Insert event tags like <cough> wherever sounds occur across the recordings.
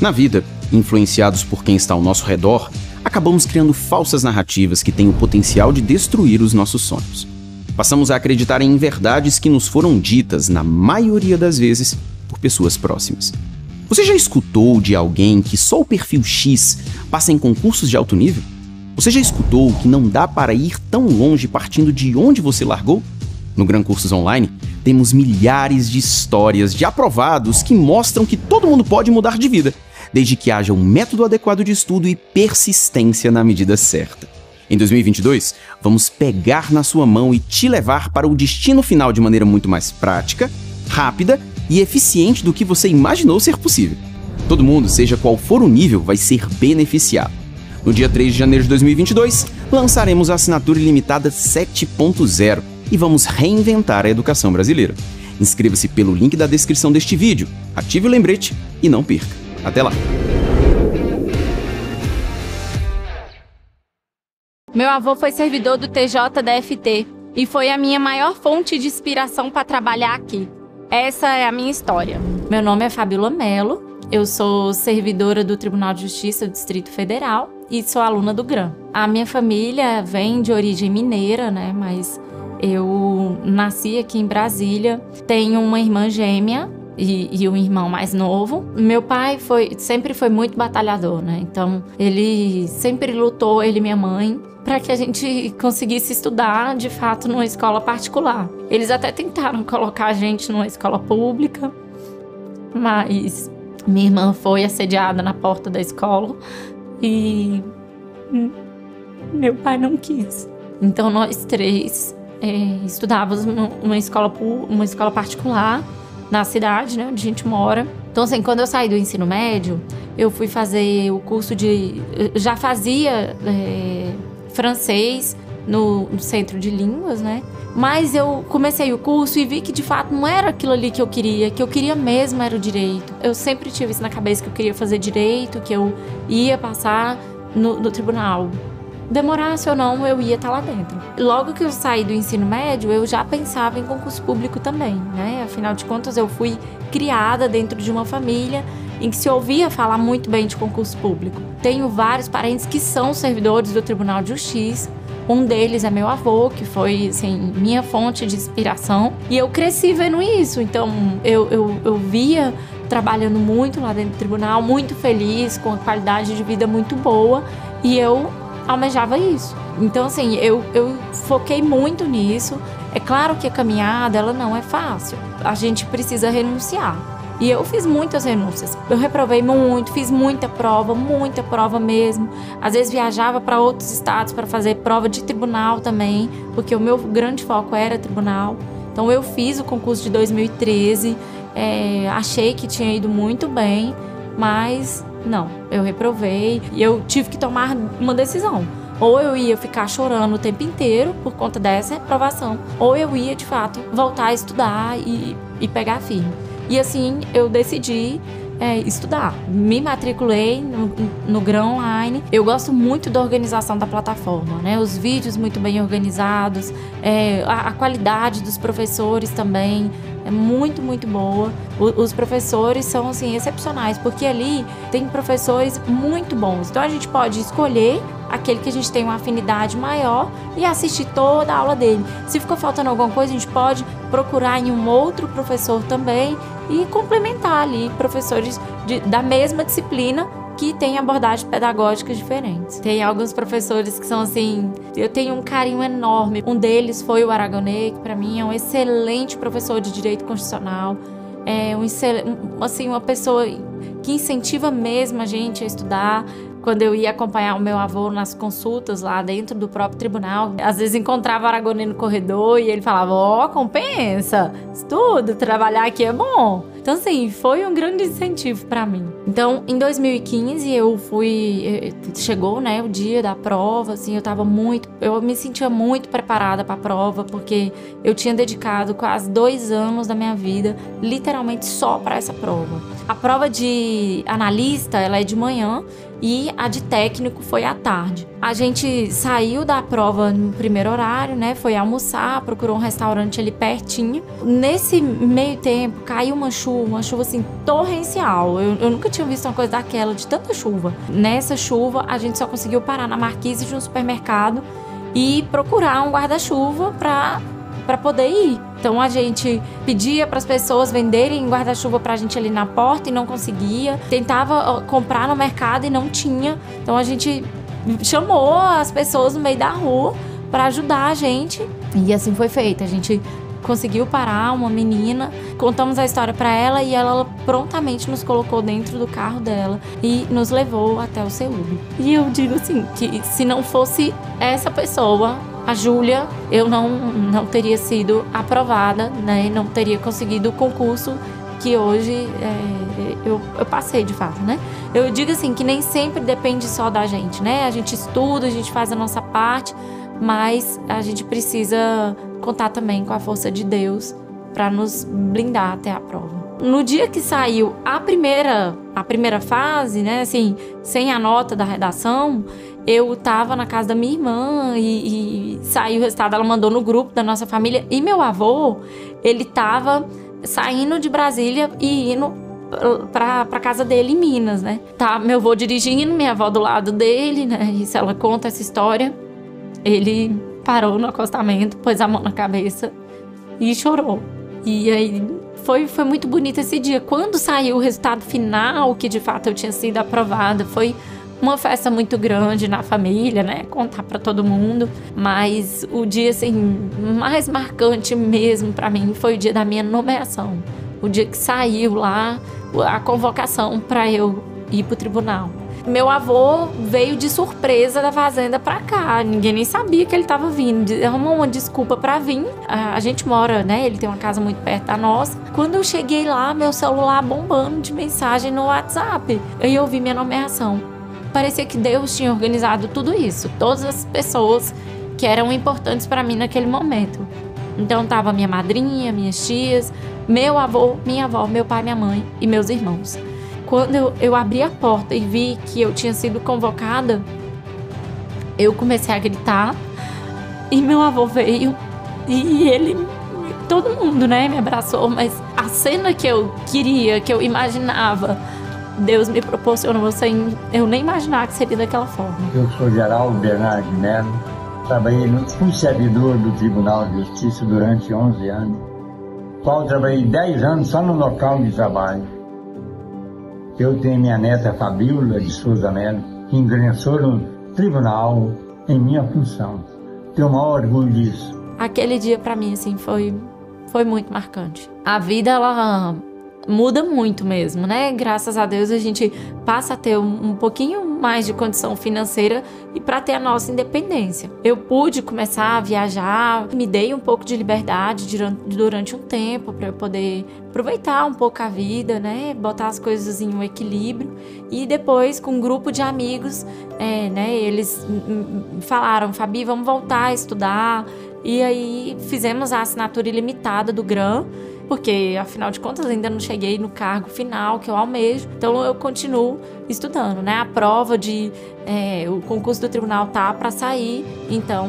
Na vida, influenciados por quem está ao nosso redor, acabamos criando falsas narrativas que têm o potencial de destruir os nossos sonhos. Passamos a acreditar em verdades que nos foram ditas, na maioria das vezes, por pessoas próximas. Você já escutou de alguém que só o perfil X passa em concursos de alto nível? Você já escutou que não dá para ir tão longe partindo de onde você largou? No Gran Cursos Online, temos milhares de histórias de aprovados que mostram que todo mundo pode mudar de vida desde que haja um método adequado de estudo e persistência na medida certa. Em 2022, vamos pegar na sua mão e te levar para o destino final de maneira muito mais prática, rápida e eficiente do que você imaginou ser possível. Todo mundo, seja qual for o nível, vai ser beneficiado. No dia 3 de janeiro de 2022, lançaremos a assinatura ilimitada 7.0 e vamos reinventar a educação brasileira. Inscreva-se pelo link da descrição deste vídeo, ative o lembrete e não perca. Até lá! Meu avô foi servidor do TJ da FT e foi a minha maior fonte de inspiração para trabalhar aqui. Essa é a minha história. Meu nome é Fabíola Mello, eu sou servidora do Tribunal de Justiça do Distrito Federal e sou aluna do GRAM. A minha família vem de origem mineira, né, mas eu nasci aqui em Brasília, tenho uma irmã gêmea e, e um irmão mais novo. Meu pai foi sempre foi muito batalhador, né? Então ele sempre lutou, ele e minha mãe, para que a gente conseguisse estudar de fato numa escola particular. Eles até tentaram colocar a gente numa escola pública, mas minha irmã foi assediada na porta da escola e meu pai não quis. Então nós três é, estudávamos numa escola, uma escola particular na cidade, né, onde a gente mora. Então, assim, quando eu saí do ensino médio, eu fui fazer o curso de. Já fazia é, francês no, no centro de línguas, né? Mas eu comecei o curso e vi que de fato não era aquilo ali que eu queria, que eu queria mesmo era o direito. Eu sempre tive isso na cabeça que eu queria fazer direito, que eu ia passar no, no tribunal demorasse ou não, eu ia estar tá lá dentro. Logo que eu saí do ensino médio, eu já pensava em concurso público também, né? Afinal de contas, eu fui criada dentro de uma família em que se ouvia falar muito bem de concurso público. Tenho vários parentes que são servidores do Tribunal de Justiça. Um deles é meu avô, que foi assim, minha fonte de inspiração. E eu cresci vendo isso. Então, eu, eu, eu via trabalhando muito lá dentro do tribunal, muito feliz, com a qualidade de vida muito boa. E eu almejava isso. Então, assim, eu, eu foquei muito nisso. É claro que a caminhada, ela não é fácil. A gente precisa renunciar. E eu fiz muitas renúncias. Eu reprovei muito, fiz muita prova, muita prova mesmo. Às vezes viajava para outros estados para fazer prova de tribunal também, porque o meu grande foco era tribunal. Então eu fiz o concurso de 2013, é, achei que tinha ido muito bem, mas não, eu reprovei e eu tive que tomar uma decisão. Ou eu ia ficar chorando o tempo inteiro por conta dessa reprovação, ou eu ia de fato voltar a estudar e, e pegar firme. E assim eu decidi é, estudar. Me matriculei no, no Grão Online. Eu gosto muito da organização da plataforma, né? Os vídeos muito bem organizados, é, a, a, qualidade dos professores também é muito, muito boa. O, os professores são, assim, excepcionais, porque ali tem professores muito bons. Então a gente pode escolher aquele que a gente tem uma afinidade maior e assistir toda a aula dele. Se ficou faltando alguma coisa, a gente pode procurar em um outro professor também e complementar ali professores de, da mesma disciplina que têm abordagens pedagógicas diferentes. Tem alguns professores que são assim, eu tenho um carinho enorme. Um deles foi o Aragonê, que para mim é um excelente professor de direito constitucional. É um, assim, uma pessoa que incentiva mesmo a gente a estudar, quando eu ia acompanhar o meu avô nas consultas lá dentro do próprio tribunal, às vezes encontrava Aragonê no corredor e ele falava: Ó, oh, compensa, estudo, trabalhar aqui é bom. Então, assim, foi um grande incentivo para mim. Então, em 2015, eu fui. Eh, eh, chegou, né, o dia da prova, assim, eu tava muito. Eu me sentia muito preparada para a prova, porque eu tinha dedicado quase dois anos da minha vida, literalmente só para essa prova. A prova de analista, ela é de manhã e a de técnico foi à tarde. A gente saiu da prova no primeiro horário, né? Foi almoçar, procurou um restaurante ali pertinho. Nesse meio tempo caiu uma chuva, uma chuva assim torrencial. Eu, eu nunca tinha visto uma coisa daquela, de tanta chuva. Nessa chuva, a gente só conseguiu parar na marquise de um supermercado e procurar um guarda-chuva para para poder ir. Então a gente pedia para as pessoas venderem guarda-chuva para a gente ali na porta e não conseguia. Tentava comprar no mercado e não tinha. Então a gente chamou as pessoas no meio da rua para ajudar a gente. E assim foi feito. A gente conseguiu parar uma menina, contamos a história para ela e ela prontamente nos colocou dentro do carro dela e nos levou até o Seul. E eu digo assim que se não fosse essa pessoa, a Júlia, eu não, não teria sido aprovada, né? não teria conseguido o concurso que hoje é, eu, eu, passei de fato, né? Eu digo assim que nem sempre depende só da gente, né? A gente estuda, a gente faz a nossa parte, mas a gente precisa contar também com a força de Deus para nos blindar até a prova. No dia que saiu a primeira a primeira fase, né, assim, sem a nota da redação, eu tava na casa da minha irmã e, e saiu o resultado, ela mandou no grupo da nossa família. E meu avô, ele tava saindo de Brasília e indo ah, pra, pra casa dele em Minas, né? Tá, meu avô dirigindo, minha avó do lado dele, né? Isso ela conta essa história. Ele parou no acostamento, pôs a mão na cabeça e chorou. E aí foi, foi muito bonito esse dia. Quando saiu o resultado final, que de fato eu tinha sido aprovada, foi uma festa muito grande na família, né? Contar para todo mundo. Mas o dia assim mais marcante mesmo para mim foi o dia da minha nomeação. O dia que saiu lá a convocação para eu ir pro tribunal. Meu avô veio de surpresa da fazenda para cá. Ninguém nem sabia que ele estava vindo. Arrumou uma desculpa para vir. A gente mora, né? Ele tem uma casa muito perto da nossa. Quando eu cheguei lá, meu celular bombando de mensagem no WhatsApp. Eu ouvi minha nomeação parecia que Deus tinha organizado tudo isso, todas as pessoas que eram importantes para mim naquele momento. Então tava minha madrinha, minhas tias, meu avô, minha avó, meu pai, minha mãe e meus irmãos. Quando eu, eu abri a porta e vi que eu tinha sido convocada, eu comecei a gritar e meu avô veio e ele todo mundo, né, me abraçou, mas a cena que eu queria, que eu imaginava Deus me proporcionou sem eu nem imaginar que seria daquela forma. Eu sou Geraldo Bernardo Melo, trabalhei no, fui servidor do Tribunal de Justiça durante 11 anos, qual trabalhei 10 anos só no local de trabalho. Eu tenho minha neta Fabíola de Souza Melo, que ingressou no tribunal em minha função. Tenho o maior orgulho disso. Aquele dia para mim assim foi foi muito marcante. A vida ela muda muito mesmo, né? Graças a Deus a gente passa a ter um, pouquinho mais de condição financeira e para ter a nossa independência. Eu pude começar a viajar, me dei um pouco de liberdade durante, um tempo para eu poder aproveitar um pouco a vida, né? Botar as coisas em um equilíbrio e depois com um grupo de amigos, é, né? Eles falaram, Fabi, vamos voltar a estudar. E aí fizemos a assinatura ilimitada do GRAM porque afinal de contas ainda não cheguei no cargo final que eu almejo, então eu continuo estudando, né? A prova de é, o concurso do tribunal tá para sair, então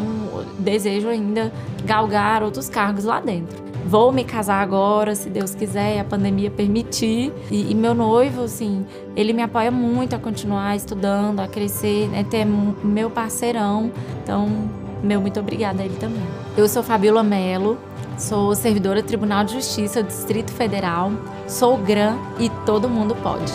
desejo ainda galgar outros cargos lá dentro. Vou me casar agora, se Deus quiser, a pandemia permitir. E, e meu noivo, assim, ele me apoia muito a continuar estudando, a crescer, né, ter meu parceirão. Então, meu muito obrigada a ele também. Eu sou Fabiola Melo, Sou servidora do Tribunal de Justiça do Distrito Federal, sou GRAM e todo mundo pode.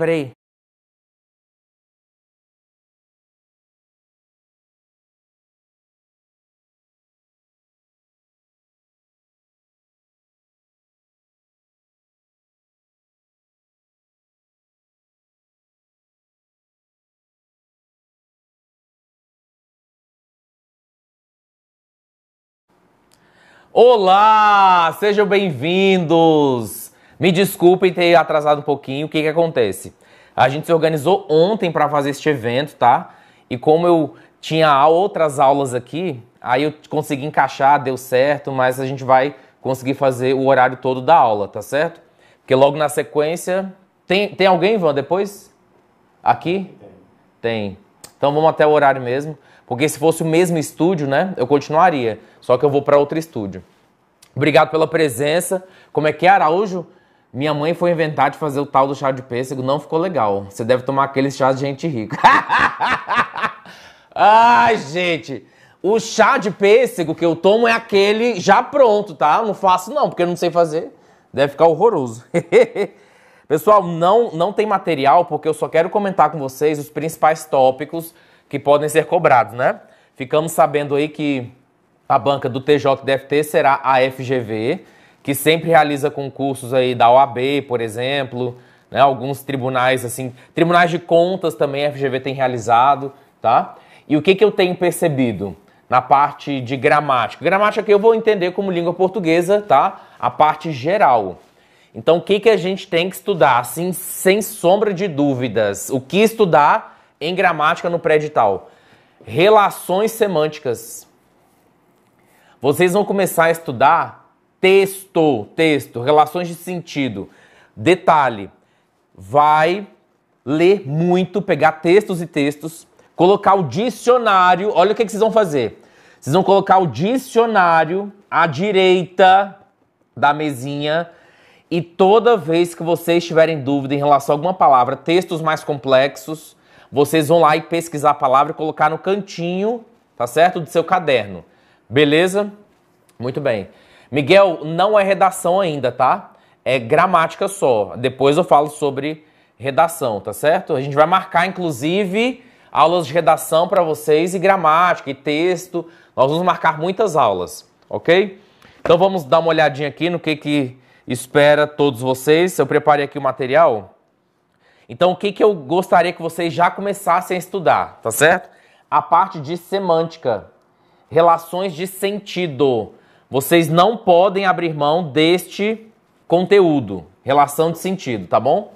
peraí. Olá, sejam bem-vindos! Me desculpem ter atrasado um pouquinho. O que, que acontece? A gente se organizou ontem para fazer este evento, tá? E como eu tinha outras aulas aqui, aí eu consegui encaixar, deu certo, mas a gente vai conseguir fazer o horário todo da aula, tá certo? Porque logo na sequência. Tem, tem alguém, Ivan, depois? Aqui? Tem. Então vamos até o horário mesmo. Porque se fosse o mesmo estúdio, né? Eu continuaria. Só que eu vou para outro estúdio. Obrigado pela presença. Como é que é, Araújo? Minha mãe foi inventar de fazer o tal do chá de pêssego, não ficou legal. Você deve tomar aquele chá de gente rica. <laughs> Ai, gente. O chá de pêssego que eu tomo é aquele já pronto, tá? Não faço não, porque eu não sei fazer. Deve ficar horroroso. <laughs> Pessoal, não, não tem material, porque eu só quero comentar com vocês os principais tópicos que podem ser cobrados, né? Ficamos sabendo aí que a banca do TJDFT será a FGV que sempre realiza concursos aí da OAB, por exemplo, né? Alguns tribunais assim, tribunais de contas também a FGV tem realizado, tá? E o que, que eu tenho percebido na parte de gramática? Gramática que eu vou entender como língua portuguesa, tá? A parte geral. Então, o que, que a gente tem que estudar? Assim, sem sombra de dúvidas. O que estudar em gramática no pré-edital? Relações semânticas. Vocês vão começar a estudar Texto, texto, relações de sentido. Detalhe, vai ler muito, pegar textos e textos, colocar o dicionário. Olha o que, que vocês vão fazer. Vocês vão colocar o dicionário à direita da mesinha e toda vez que vocês tiverem dúvida em relação a alguma palavra, textos mais complexos, vocês vão lá e pesquisar a palavra e colocar no cantinho, tá certo? Do seu caderno. Beleza? Muito bem. Miguel, não é redação ainda, tá? É gramática só. Depois eu falo sobre redação, tá certo? A gente vai marcar, inclusive, aulas de redação para vocês e gramática e texto. Nós vamos marcar muitas aulas, ok? Então vamos dar uma olhadinha aqui no que, que espera todos vocês. Eu preparei aqui o material. Então, o que, que eu gostaria que vocês já começassem a estudar, tá certo? A parte de semântica, relações de sentido. Vocês não podem abrir mão deste conteúdo, relação de sentido, tá bom?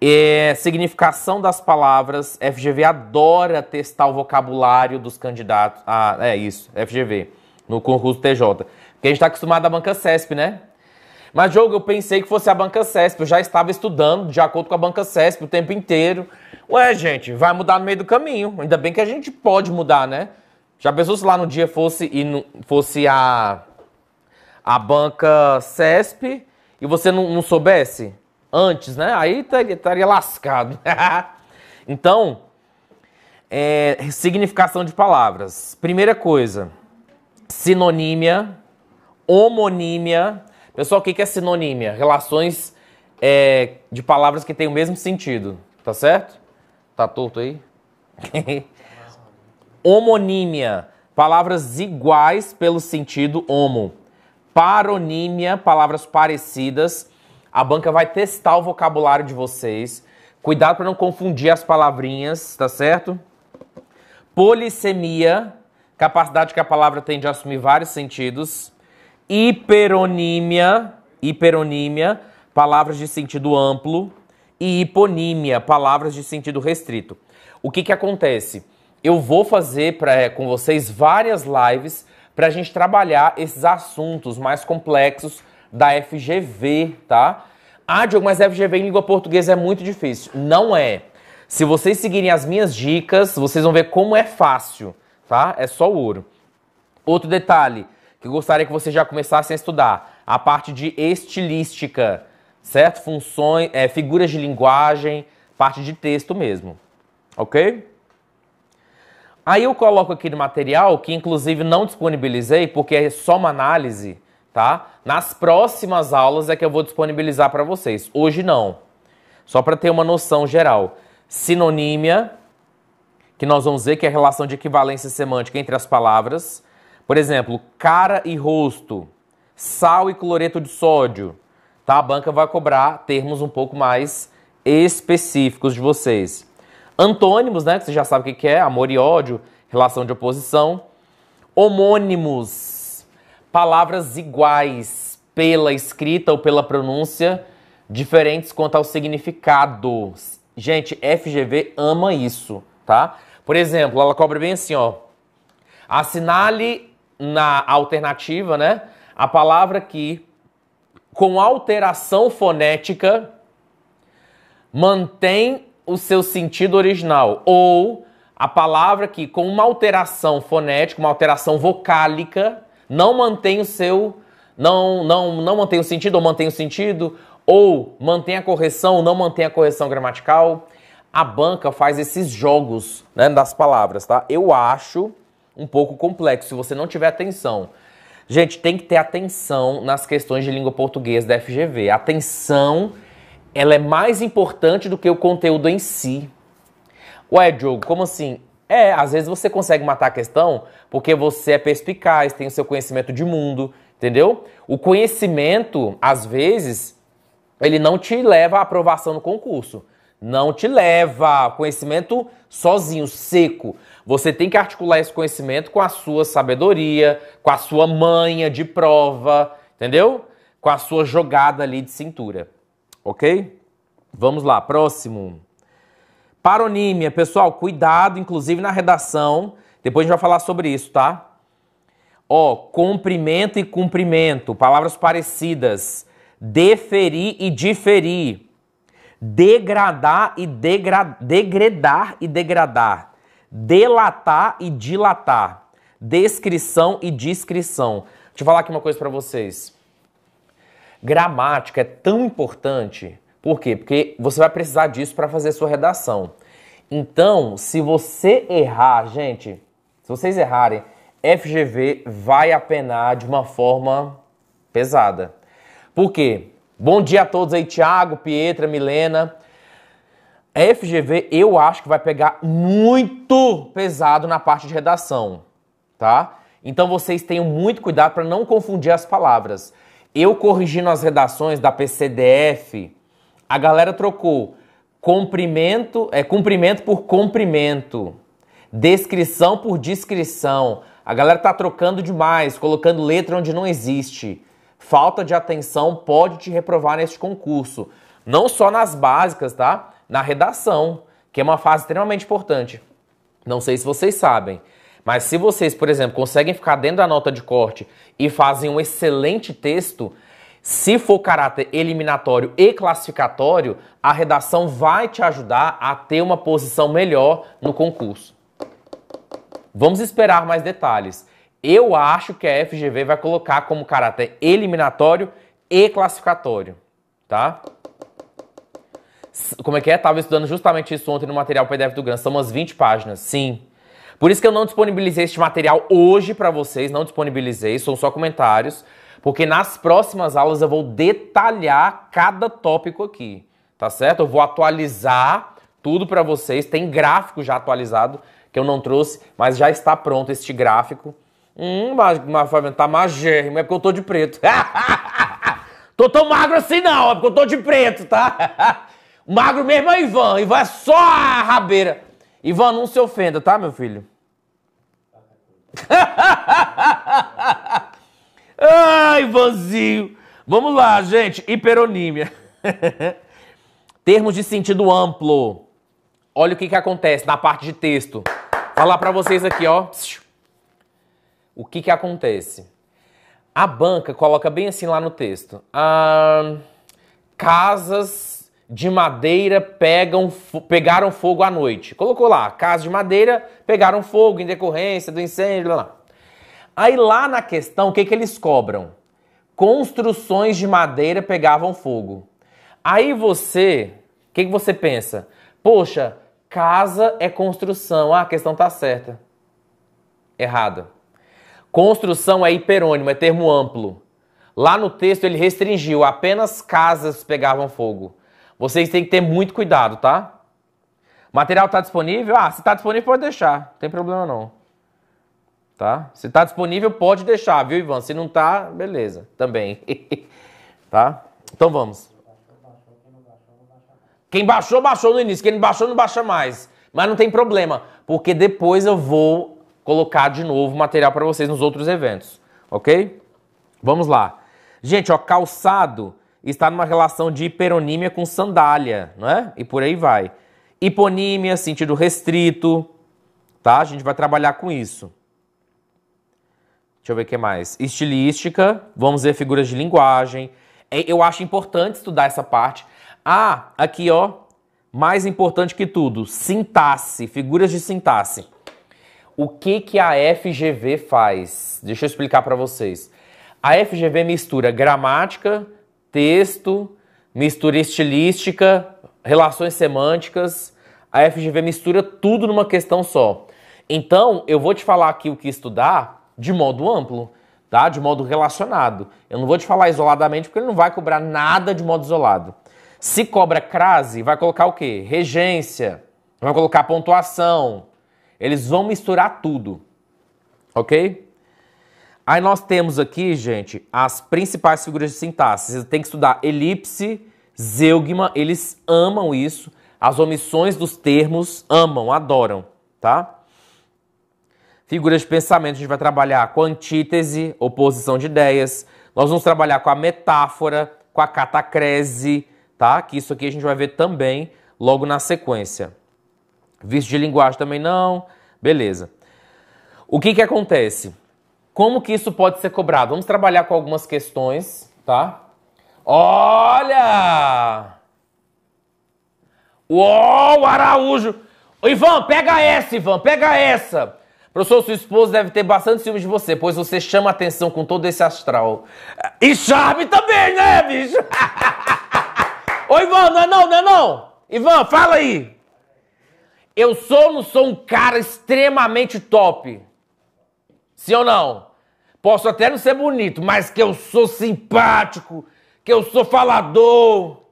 É, significação das palavras. FGV adora testar o vocabulário dos candidatos. Ah, é isso, FGV, no concurso TJ. Porque a gente está acostumado à banca CESP, né? Mas, jogo, eu pensei que fosse a banca CESP. Eu já estava estudando de acordo com a banca CESP o tempo inteiro. Ué, gente, vai mudar no meio do caminho. Ainda bem que a gente pode mudar, né? Já pensou se lá no dia fosse, e não, fosse a, a banca CESP e você não, não soubesse? Antes, né? Aí estaria lascado. <laughs> então, é, significação de palavras. Primeira coisa, sinonímia, homonímia. Pessoal, o que é sinonímia? Relações é, de palavras que têm o mesmo sentido, tá certo? Tá torto aí? <laughs> homonímia, palavras iguais pelo sentido homo. Paronímia, palavras parecidas. A banca vai testar o vocabulário de vocês. Cuidado para não confundir as palavrinhas, tá certo? Polissemia, capacidade que a palavra tem de assumir vários sentidos. Hiperonímia, hiperonímia, palavras de sentido amplo. E hiponímia, palavras de sentido restrito. O que que acontece? eu vou fazer pra, eh, com vocês várias lives para a gente trabalhar esses assuntos mais complexos da FGV, tá? Ah, Diogo, mas FGV em língua portuguesa é muito difícil. Não é. Se vocês seguirem as minhas dicas, vocês vão ver como é fácil, tá? É só ouro. Outro detalhe que eu gostaria que vocês já começassem a estudar, a parte de estilística, certo? Funções, é, figuras de linguagem, parte de texto mesmo, ok? Aí eu coloco aqui no material, que inclusive não disponibilizei, porque é só uma análise, tá? Nas próximas aulas é que eu vou disponibilizar para vocês. Hoje não. Só para ter uma noção geral. Sinonímia, que nós vamos ver que é a relação de equivalência semântica entre as palavras. Por exemplo, cara e rosto, sal e cloreto de sódio. Tá? A banca vai cobrar termos um pouco mais específicos de vocês. Antônimos, né, que você já sabe o que é, amor e ódio, relação de oposição. Homônimos, palavras iguais pela escrita ou pela pronúncia, diferentes quanto ao significado. Gente, FGV ama isso, tá? Por exemplo, ela cobra bem assim, ó. Assinale na alternativa, né, a palavra que com alteração fonética mantém o seu sentido original ou a palavra que com uma alteração fonética, uma alteração vocálica, não mantém o seu não não não mantém o sentido ou mantém o sentido ou mantém a correção ou não mantém a correção gramatical. A banca faz esses jogos né, das palavras, tá? Eu acho um pouco complexo se você não tiver atenção. Gente, tem que ter atenção nas questões de língua portuguesa da FGV. Atenção ela é mais importante do que o conteúdo em si. Ué, Diogo, como assim? É, às vezes você consegue matar a questão porque você é perspicaz, tem o seu conhecimento de mundo, entendeu? O conhecimento, às vezes, ele não te leva à aprovação no concurso. Não te leva conhecimento sozinho, seco. Você tem que articular esse conhecimento com a sua sabedoria, com a sua manha de prova, entendeu? Com a sua jogada ali de cintura ok? Vamos lá, próximo. Paronímia, pessoal, cuidado, inclusive na redação. Depois a gente vai falar sobre isso, tá? Ó, cumprimento e cumprimento, palavras parecidas. Deferir e diferir. Degradar e degra... degredar e degradar. Delatar e dilatar. Descrição e descrição. Deixa eu falar aqui uma coisa para vocês. Gramática é tão importante. Por quê? Porque você vai precisar disso para fazer sua redação. Então, se você errar, gente, se vocês errarem, FGV vai apenar de uma forma pesada. Por quê? Bom dia a todos aí, Thiago, Pietra, Milena. FGV eu acho que vai pegar muito pesado na parte de redação, tá? Então vocês tenham muito cuidado para não confundir as palavras. Eu corrigindo as redações da PCDF, a galera trocou cumprimento, é cumprimento por cumprimento, descrição por descrição. A galera tá trocando demais, colocando letra onde não existe. Falta de atenção pode te reprovar neste concurso, não só nas básicas, tá? Na redação, que é uma fase extremamente importante. Não sei se vocês sabem, mas se vocês, por exemplo, conseguem ficar dentro da nota de corte e fazem um excelente texto, se for caráter eliminatório e classificatório, a redação vai te ajudar a ter uma posição melhor no concurso. Vamos esperar mais detalhes. Eu acho que a FGV vai colocar como caráter eliminatório e classificatório, tá? Como é que é? Estava estudando justamente isso ontem no material PDF do GRAN. São umas 20 páginas. Sim. Por isso que eu não disponibilizei este material hoje para vocês, não disponibilizei, são só comentários, porque nas próximas aulas eu vou detalhar cada tópico aqui, tá certo? Eu vou atualizar tudo para vocês, tem gráfico já atualizado que eu não trouxe, mas já está pronto este gráfico. Hum, mas, mas tá magérrimo, é porque eu tô de preto. <laughs> tô tão magro assim não, é porque eu tô de preto, tá? <laughs> magro mesmo é Ivan, Ivan é só a rabeira. Ivan, não se ofenda, tá, meu filho? <laughs> Ai, Ivanzinho. Vamos lá, gente. Hiperonímia. <laughs> Termos de sentido amplo. Olha o que, que acontece na parte de texto. Falar para vocês aqui, ó. O que, que acontece? A banca coloca bem assim lá no texto. Ah, casas de madeira pegam, pegaram fogo à noite. Colocou lá, casa de madeira pegaram fogo em decorrência do incêndio, lá. Aí lá na questão, o que, que eles cobram? Construções de madeira pegavam fogo. Aí você, o que, que você pensa? Poxa, casa é construção. Ah, a questão tá certa. Errada. Construção é hiperônimo, é termo amplo. Lá no texto ele restringiu, apenas casas pegavam fogo. Vocês têm que ter muito cuidado, tá? Material está disponível? Ah, se está disponível, pode deixar. Não tem problema não. Tá? Se está disponível, pode deixar, viu, Ivan? Se não tá, beleza. Também. <laughs> tá? Então vamos. Quem baixou, baixou no início. Quem não baixou, não baixa mais. Mas não tem problema, porque depois eu vou colocar de novo material para vocês nos outros eventos. Ok? Vamos lá. Gente, ó, calçado está numa relação de hiperonímia com sandália, é? E por aí vai. Hiponímia, sentido restrito, tá? A gente vai trabalhar com isso. Deixa eu ver o que mais. Estilística, vamos ver figuras de linguagem. É, eu acho importante estudar essa parte. Ah, aqui ó, mais importante que tudo, sintaxe, figuras de sintaxe. O que que a FGV faz? Deixa eu explicar para vocês. A FGV mistura gramática, texto, mistura estilística, relações semânticas. A FGV mistura tudo numa questão só. Então, eu vou te falar aqui o que estudar de modo amplo, tá? De modo relacionado. Eu não vou te falar isoladamente porque ele não vai cobrar nada de modo isolado. Se cobra crase, vai colocar o quê? Regência, vai colocar pontuação. Eles vão misturar tudo. OK? Aí nós temos aqui, gente, as principais figuras de sintaxe. Você tem que estudar elipse, zeugma, eles amam isso. As omissões dos termos, amam, adoram, tá? Figuras de pensamento, a gente vai trabalhar com antítese, oposição de ideias. Nós vamos trabalhar com a metáfora, com a catacrese, tá? Que isso aqui a gente vai ver também logo na sequência. Visto de linguagem também não, beleza. O que que acontece? Como que isso pode ser cobrado? Vamos trabalhar com algumas questões, tá? Olha! Uou, Araújo! Ivan, pega essa, Ivan, pega essa! Professor, sua esposa deve ter bastante ciúmes de você, pois você chama atenção com todo esse astral. E charme também, né, bicho? <laughs> Ô, Ivan, não é não, não é não? Ivan, fala aí! Eu sou ou não sou um cara extremamente top? Sim ou não? Posso até não ser bonito, mas que eu sou simpático, que eu sou falador.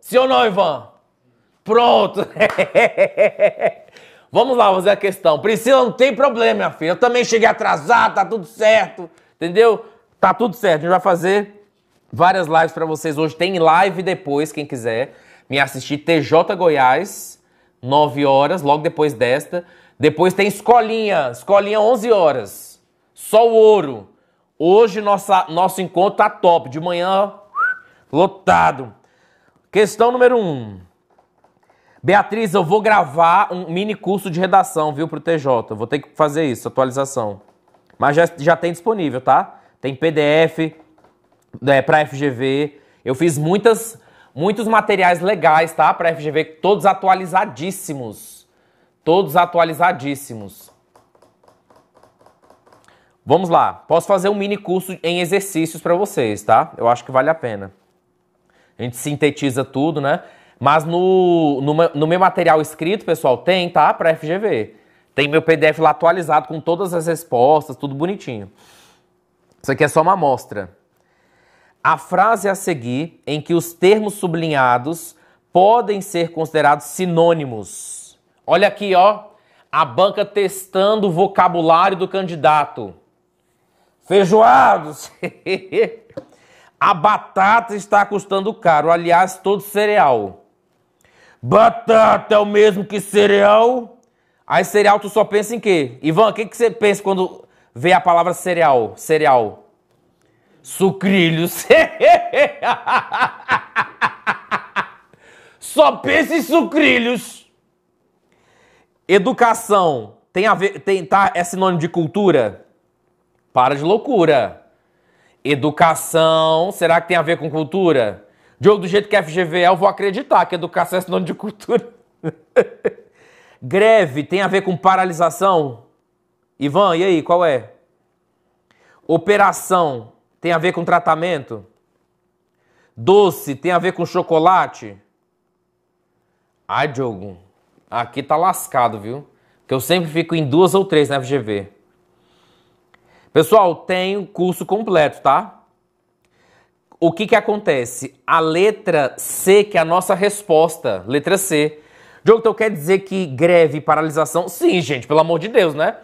Sim ou não, Ivan? Pronto. <laughs> Vamos lá fazer a questão. Priscila, não tem problema, minha filha. Eu também cheguei atrasado, tá tudo certo. Entendeu? Tá tudo certo. A gente vai fazer várias lives para vocês hoje. Tem live depois, quem quiser. Me assistir TJ Goiás, 9 horas, logo depois desta. Depois tem escolinha, escolinha 11 horas. Só o ouro. Hoje nossa, nosso encontro tá top. De manhã, lotado. Questão número um. Beatriz, eu vou gravar um mini curso de redação, viu, pro TJ. vou ter que fazer isso, atualização. Mas já, já tem disponível, tá? Tem PDF é, né, pra FGV. Eu fiz muitas, muitos materiais legais, tá? Pra FGV, todos atualizadíssimos. Todos atualizadíssimos. Vamos lá, posso fazer um mini curso em exercícios para vocês, tá? Eu acho que vale a pena. A gente sintetiza tudo, né? Mas no, no, no meu material escrito, pessoal, tem, tá? Para FGV. Tem meu PDF lá atualizado com todas as respostas, tudo bonitinho. Isso aqui é só uma amostra. A frase a seguir, em que os termos sublinhados podem ser considerados sinônimos. Olha aqui, ó. A banca testando o vocabulário do candidato. Feijoados! <laughs> A batata está custando caro, aliás, todo cereal. Batata é o mesmo que cereal? Aí cereal tu só pensa em quê? Ivan, o que, que você pensa quando vê a palavra cereal? Cereal. Sucrilhos. <laughs> só pensa em sucrilhos. Educação tem a ver, tem, tá, é sinônimo de cultura? Para de loucura. Educação, será que tem a ver com cultura? Diogo, do jeito que a FGV é, eu vou acreditar que educação é sinônimo de cultura. <laughs> Greve tem a ver com paralisação? Ivan, e aí, qual é? Operação tem a ver com tratamento? Doce tem a ver com chocolate? Ai, Diogo, aqui tá lascado, viu? Que eu sempre fico em duas ou três na FGV. Pessoal, tem o curso completo, tá? O que que acontece? A letra C, que é a nossa resposta, letra C. Diogo, então quer dizer que greve e paralisação? Sim, gente, pelo amor de Deus, né?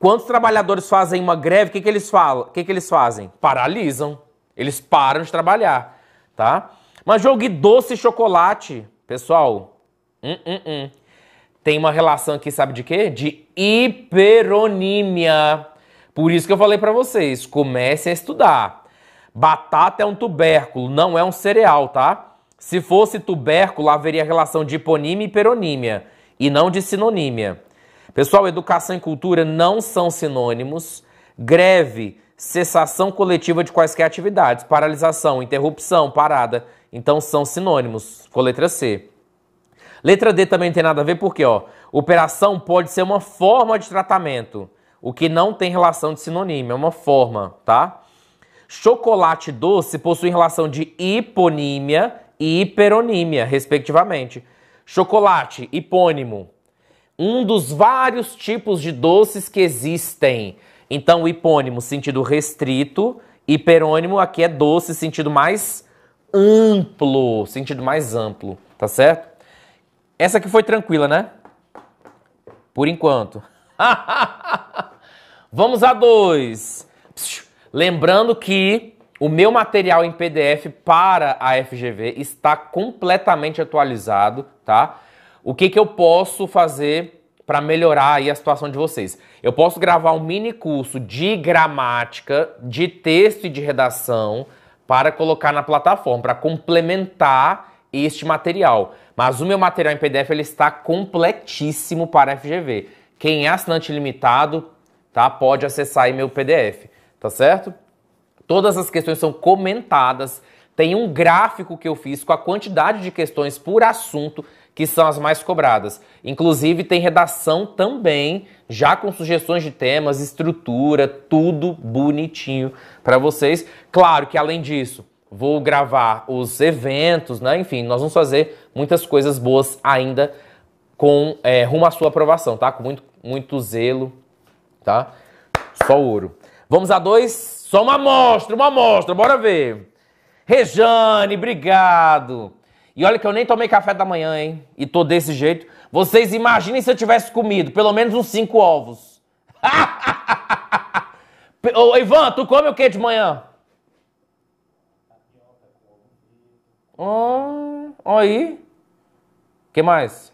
Quantos trabalhadores fazem uma greve, o que que eles falam? O que que eles fazem? Paralisam. Eles param de trabalhar, tá? Mas Diogo, e doce e chocolate? Pessoal, hum, hum, hum. tem uma relação aqui, sabe de quê? De hiperonímia. Por isso que eu falei para vocês, comece a estudar. Batata é um tubérculo, não é um cereal, tá? Se fosse tubérculo, haveria relação de hiponímia e peronímia, e não de sinonímia. Pessoal, educação e cultura não são sinônimos. Greve, cessação coletiva de quaisquer atividades, paralisação, interrupção, parada. Então são sinônimos, com letra C. Letra D também não tem nada a ver porque, ó, operação pode ser uma forma de tratamento o que não tem relação de sinônimo, é uma forma, tá? Chocolate doce possui relação de hiponímia e hiperonímia, respectivamente. Chocolate, hipônimo, um dos vários tipos de doces que existem. Então, hipônimo, sentido restrito, hiperônimo aqui é doce, sentido mais amplo, sentido mais amplo, tá certo? Essa aqui foi tranquila, né? Por enquanto. <laughs> Vamos a dois. Lembrando que o meu material em PDF para a FGV está completamente atualizado, tá? O que, que eu posso fazer para melhorar aí a situação de vocês? Eu posso gravar um mini curso de gramática, de texto e de redação para colocar na plataforma, para complementar este material. Mas o meu material em PDF ele está completíssimo para a FGV. Quem é assinante limitado tá? Pode acessar aí meu PDF, tá certo? Todas as questões são comentadas. Tem um gráfico que eu fiz com a quantidade de questões por assunto que são as mais cobradas. Inclusive tem redação também, já com sugestões de temas, estrutura, tudo bonitinho para vocês. Claro que além disso, vou gravar os eventos, né? Enfim, nós vamos fazer muitas coisas boas ainda com é, rumo à sua aprovação, tá? Com muito, muito zelo tá? Só ouro. Vamos a dois? Só uma amostra, uma amostra, bora ver. Rejane, obrigado. E olha que eu nem tomei café da manhã, hein? E tô desse jeito. Vocês imaginem se eu tivesse comido pelo menos uns cinco ovos. <laughs> Ô, Ivan, tu come o que de manhã? Oh, aí. que mais?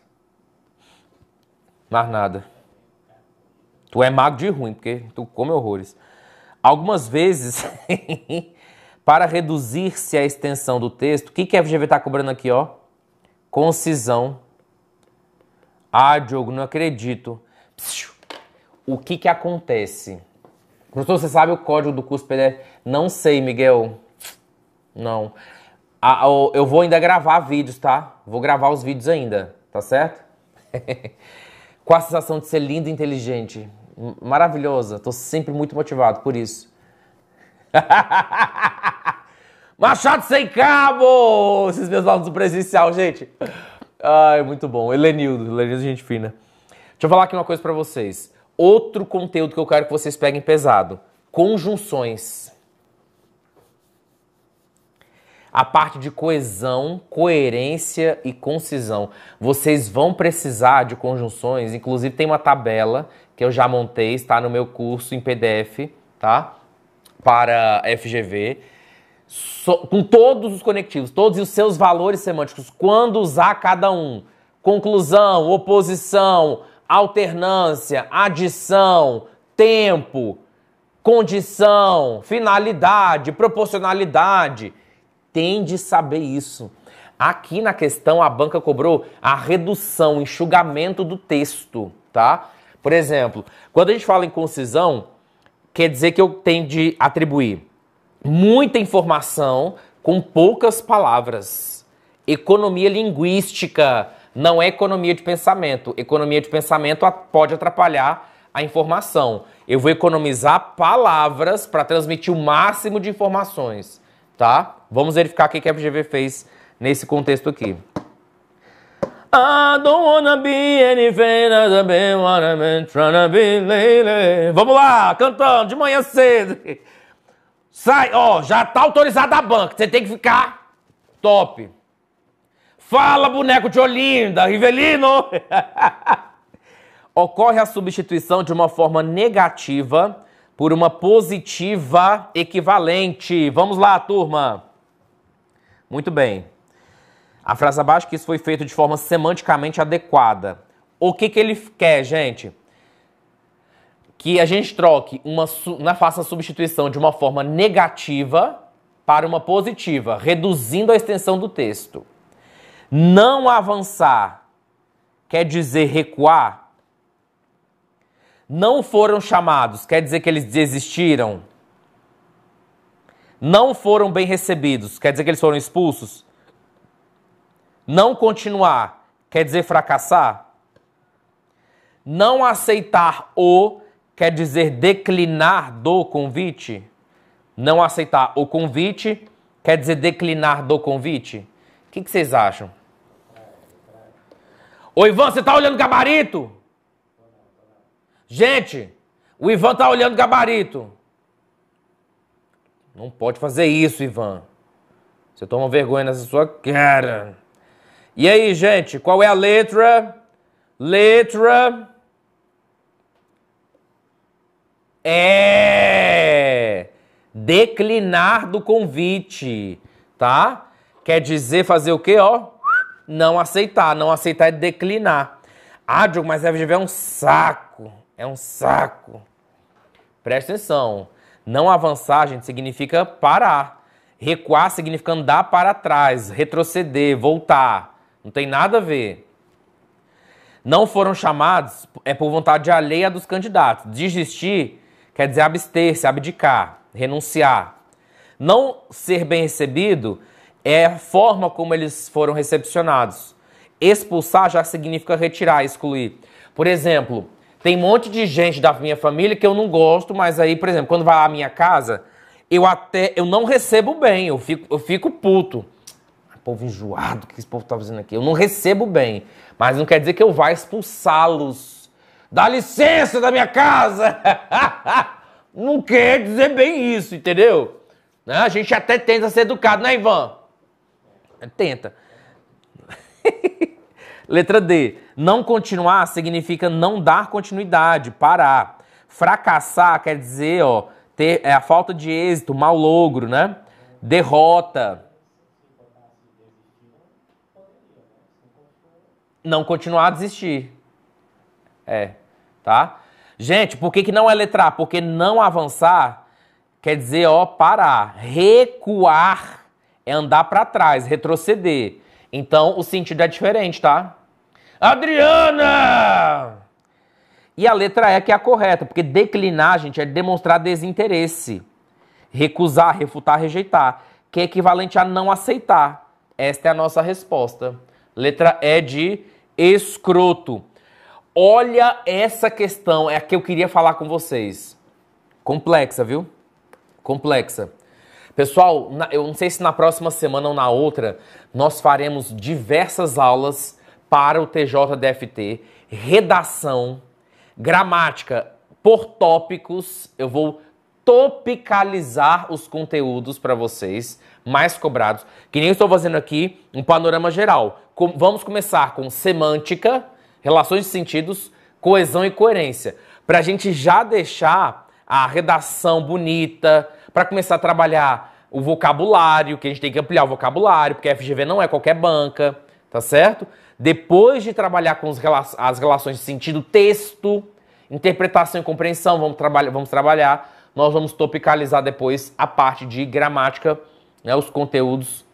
Mais nada. Tu é magro de ruim, porque tu come horrores. Algumas vezes, <laughs> para reduzir-se a extensão do texto, o que, que a FGV está cobrando aqui, ó? Concisão. Ah, Diogo, não acredito. O que que acontece? Professor, você sabe o código do curso PDF? Não sei, Miguel. Não. Ah, eu vou ainda gravar vídeos, tá? Vou gravar os vídeos ainda, tá certo? <laughs> Com a sensação de ser lindo e inteligente? maravilhosa. Estou sempre muito motivado por isso. <laughs> Machado sem cabo! Esses meus alunos do presencial, gente. Ai, muito bom. Helenildo, Helenildo, é gente fina. Deixa eu falar aqui uma coisa para vocês. Outro conteúdo que eu quero que vocês peguem pesado: conjunções. A parte de coesão, coerência e concisão. Vocês vão precisar de conjunções, inclusive tem uma tabela que eu já montei, está no meu curso em PDF, tá? Para FGV. So, com todos os conectivos, todos os seus valores semânticos, quando usar cada um. Conclusão, oposição, alternância, adição, tempo, condição, finalidade, proporcionalidade. Tem de saber isso. Aqui na questão, a banca cobrou a redução, enxugamento do texto, tá? Por exemplo, quando a gente fala em concisão, quer dizer que eu tenho de atribuir muita informação com poucas palavras. Economia linguística não é economia de pensamento. Economia de pensamento pode atrapalhar a informação. Eu vou economizar palavras para transmitir o máximo de informações, tá? Vamos verificar o que a FGV fez nesse contexto aqui. I don't wanna be anything other than what I've been trying to be lately. Vamos lá, cantando de manhã cedo. Sai, ó, já tá autorizado a banca. Você tem que ficar top. Fala, boneco de Olinda, Rivelino. <laughs> Ocorre a substituição de uma forma negativa por uma positiva equivalente. Vamos lá, turma. Muito bem. A frase abaixo que isso foi feito de forma semanticamente adequada. O que, que ele quer, gente? Que a gente troque uma, na faça a substituição de uma forma negativa para uma positiva, reduzindo a extensão do texto. Não avançar quer dizer recuar. Não foram chamados quer dizer que eles desistiram. Não foram bem recebidos quer dizer que eles foram expulsos. Não continuar quer dizer fracassar? Não aceitar o quer dizer declinar do convite? Não aceitar o convite quer dizer declinar do convite? O que, que vocês acham? Ô Ivan, você tá olhando o gabarito? Gente, o Ivan tá olhando o gabarito. Não pode fazer isso, Ivan. Você toma vergonha nessa sua cara. E aí, gente, qual é a letra? Letra. É. Declinar do convite, tá? Quer dizer fazer o quê, ó? Não aceitar. Não aceitar é declinar. Ah, Diogo, mas FGV é um saco. É um saco. Presta atenção. Não avançar, gente, significa parar. Recuar significa andar para trás, retroceder, voltar. Não tem nada a ver. Não foram chamados é por vontade alheia dos candidatos. Desistir quer dizer abster-se, abdicar, renunciar. Não ser bem recebido é a forma como eles foram recepcionados. Expulsar já significa retirar, excluir. Por exemplo, tem um monte de gente da minha família que eu não gosto, mas aí, por exemplo, quando vai à minha casa, eu até eu não recebo bem, eu fico, eu fico puto povo enjoado, o que esse povo está fazendo aqui? Eu não recebo bem, mas não quer dizer que eu vá expulsá-los. Dá licença da minha casa! <laughs> não quer dizer bem isso, entendeu? Né? A gente até tenta ser educado, né, Ivan? É, tenta. <laughs> Letra D. Não continuar significa não dar continuidade, parar. Fracassar quer dizer, ó, ter é a falta de êxito, mau logro, né? Derrota. não continuar a desistir. É, tá? Gente, por que, que não é letra A? Porque não avançar quer dizer, ó, parar. Recuar é andar para trás, retroceder. Então, o sentido é diferente, tá? Adriana! E a letra E que é a correta, porque declinar, gente, é demonstrar desinteresse. Recusar, refutar, rejeitar, que é equivalente a não aceitar. Esta é a nossa resposta. Letra E de escroto. Olha essa questão, é a que eu queria falar com vocês. Complexa, viu? Complexa. Pessoal, eu não sei se na próxima semana ou na outra nós faremos diversas aulas para o TJDFT, redação, gramática por tópicos. Eu vou topicalizar os conteúdos para vocês mais cobrados, que nem estou fazendo aqui um panorama geral. Com, vamos começar com semântica, relações de sentidos, coesão e coerência, para a gente já deixar a redação bonita, para começar a trabalhar o vocabulário, que a gente tem que ampliar o vocabulário, porque a FGV não é qualquer banca, tá certo? Depois de trabalhar com as relações de sentido, texto, interpretação e compreensão, vamos, traba vamos trabalhar nós vamos topicalizar depois a parte de gramática, né, os conteúdos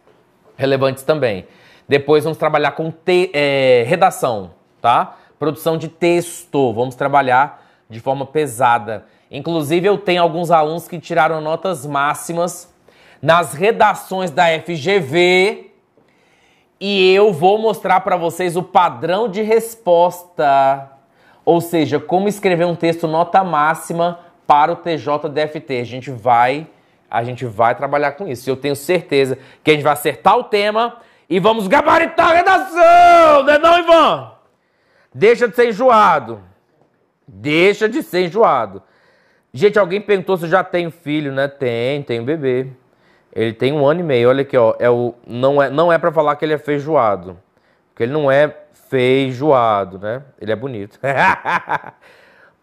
relevantes também. Depois vamos trabalhar com te, é, redação, tá? Produção de texto, vamos trabalhar de forma pesada. Inclusive, eu tenho alguns alunos que tiraram notas máximas nas redações da FGV e eu vou mostrar para vocês o padrão de resposta, ou seja, como escrever um texto nota máxima para o TJDFT. A gente vai, a gente vai trabalhar com isso. Eu tenho certeza que a gente vai acertar o tema e vamos gabaritar a redação, não é não, Ivan? Deixa de ser enjoado. Deixa de ser enjoado. Gente, alguém perguntou se já tem filho, né? Tem, tem um bebê. Ele tem um ano e meio. Olha aqui, ó. É o, não é, não é para falar que ele é feijoado. Porque ele não é feijoado, né? Ele é bonito. <laughs>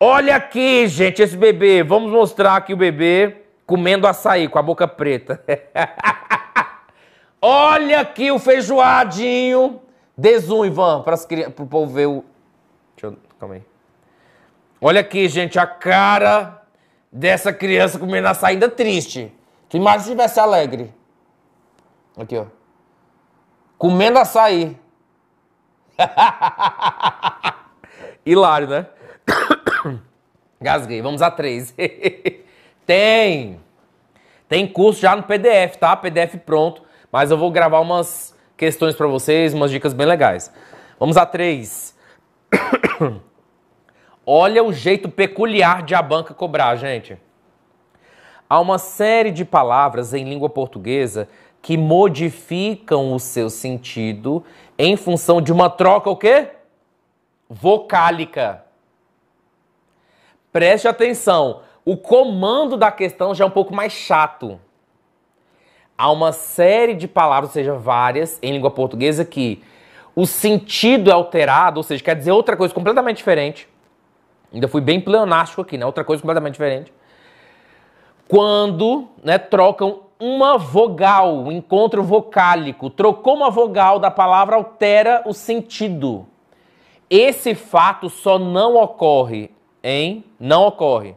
Olha aqui, gente, esse bebê. Vamos mostrar aqui o bebê comendo açaí com a boca preta. <laughs> Olha aqui o feijoadinho. desum Ivan, para crianças, o povo ver o... Deixa eu... Calma aí. Olha aqui, gente, a cara dessa criança comendo açaí ainda triste. Que imagina se tivesse alegre. Aqui, ó. Comendo açaí. <laughs> Hilário, né? <coughs> Gasguei, vamos a três. <laughs> Tem! Tem curso já no PDF, tá? PDF pronto, mas eu vou gravar umas questões para vocês, umas dicas bem legais. Vamos a três. <coughs> Olha o jeito peculiar de a banca cobrar, gente. Há uma série de palavras em língua portuguesa que modificam o seu sentido em função de uma troca o quê? Vocálica. Preste atenção, o comando da questão já é um pouco mais chato. Há uma série de palavras, ou seja, várias, em língua portuguesa que o sentido é alterado, ou seja, quer dizer outra coisa completamente diferente. Ainda fui bem pleonástico aqui, né? Outra coisa completamente diferente. Quando né, trocam uma vogal, um encontro vocálico, trocou uma vogal da palavra, altera o sentido. Esse fato só não ocorre em não ocorre.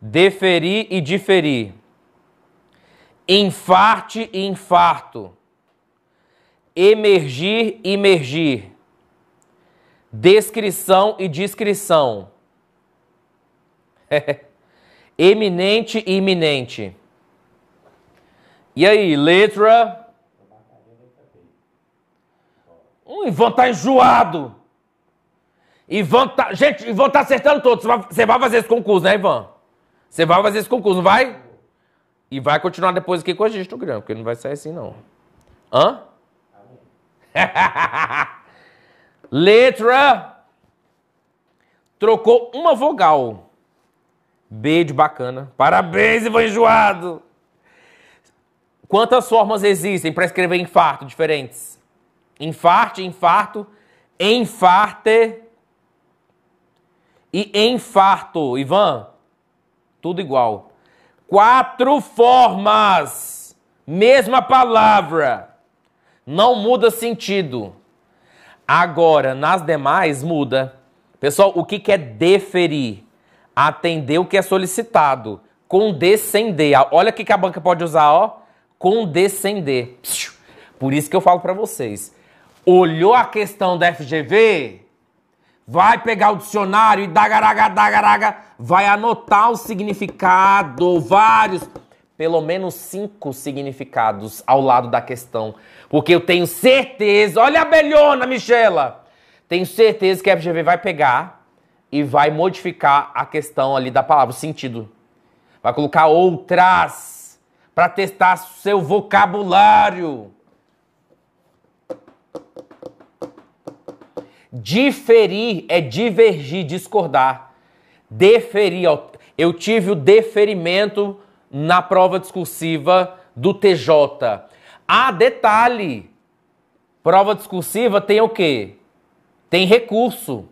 Deferir e diferir. Infarte e infarto. Emergir e emergir. Descrição e discrição. <laughs> Eminente e iminente. E aí, letra. Hum, vão estar enjoado. Ivan tá. Gente, Ivan tá acertando todos. Você vai fazer esse concurso, né, Ivan? Você vai fazer esse concurso, não vai? E vai continuar depois aqui com a gente no grão, porque não vai sair assim, não. Hã? <laughs> Letra. Trocou uma vogal. B de bacana. Parabéns, Ivan Enjoado! Quantas formas existem para escrever infarto diferentes? Infarte, infarto, enfarte, e infarto. Ivan, tudo igual. Quatro formas, mesma palavra, não muda sentido. Agora, nas demais, muda. Pessoal, o que, é deferir? Atender o que é solicitado. Condescender. Ah, olha o que a banca pode usar, ó. Condescender. Por isso que eu falo para vocês. Olhou a questão da FGV? vai pegar o dicionário e dagaraga, dagaraga, vai anotar o significado, vários, pelo menos cinco significados ao lado da questão. Porque eu tenho certeza, olha a belhona, Michela! Tenho certeza que a FGV vai pegar e vai modificar a questão ali da palavra, o sentido. Vai colocar outras para testar seu vocabulário. Diferir é divergir, discordar. Deferir, eu tive o deferimento na prova discursiva do TJ. Ah, detalhe! Prova discursiva tem o quê? Tem recurso.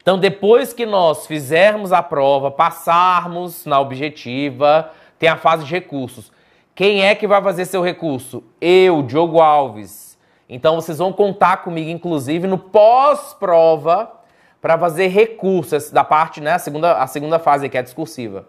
Então, depois que nós fizermos a prova, passarmos na objetiva, tem a fase de recursos. Quem é que vai fazer seu recurso? Eu, Diogo Alves então vocês vão contar comigo, inclusive, no pós-prova para fazer recursos da parte, né? A segunda, a segunda fase que é discursiva.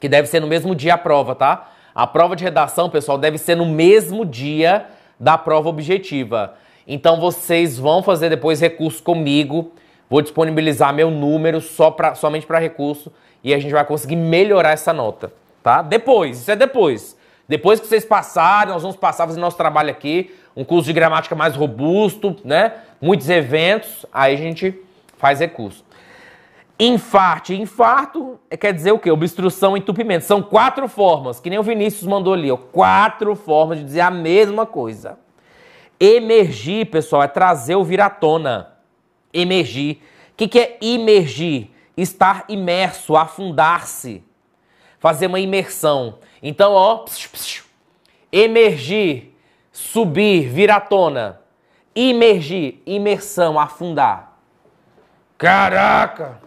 Que deve ser no mesmo dia a prova, tá? A prova de redação, pessoal, deve ser no mesmo dia da prova objetiva. Então vocês vão fazer depois recurso comigo. Vou disponibilizar meu número só pra, somente para recurso e a gente vai conseguir melhorar essa nota, tá? Depois, isso é depois. Depois que vocês passarem, nós vamos passar fazer nosso trabalho aqui, um curso de gramática mais robusto, né? Muitos eventos, aí a gente faz recurso. Infarte. Infarto quer dizer o quê? Obstrução, entupimento. São quatro formas, que nem o Vinícius mandou ali, ó. Quatro formas de dizer a mesma coisa. Emergir, pessoal, é trazer ou vir à tona. Emergir. O que, que é imergir? Estar imerso, afundar-se. Fazer uma imersão. Então, ó, psiu, psiu, emergir, subir, virar tona. Imergir, imersão, afundar. Caraca!